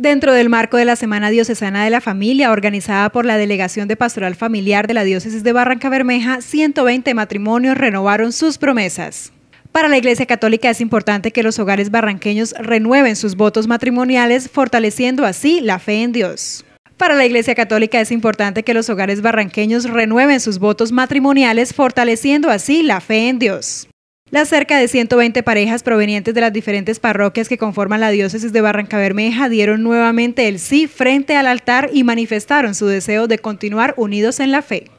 Dentro del marco de la Semana Diocesana de la Familia, organizada por la Delegación de Pastoral Familiar de la Diócesis de Barranca Bermeja, 120 matrimonios renovaron sus promesas. Para la Iglesia Católica es importante que los hogares barranqueños renueven sus votos matrimoniales, fortaleciendo así la fe en Dios. Para la Iglesia Católica es importante que los hogares barranqueños renueven sus votos matrimoniales, fortaleciendo así la fe en Dios. Las cerca de 120 parejas provenientes de las diferentes parroquias que conforman la diócesis de Barranca Bermeja dieron nuevamente el sí frente al altar y manifestaron su deseo de continuar unidos en la fe.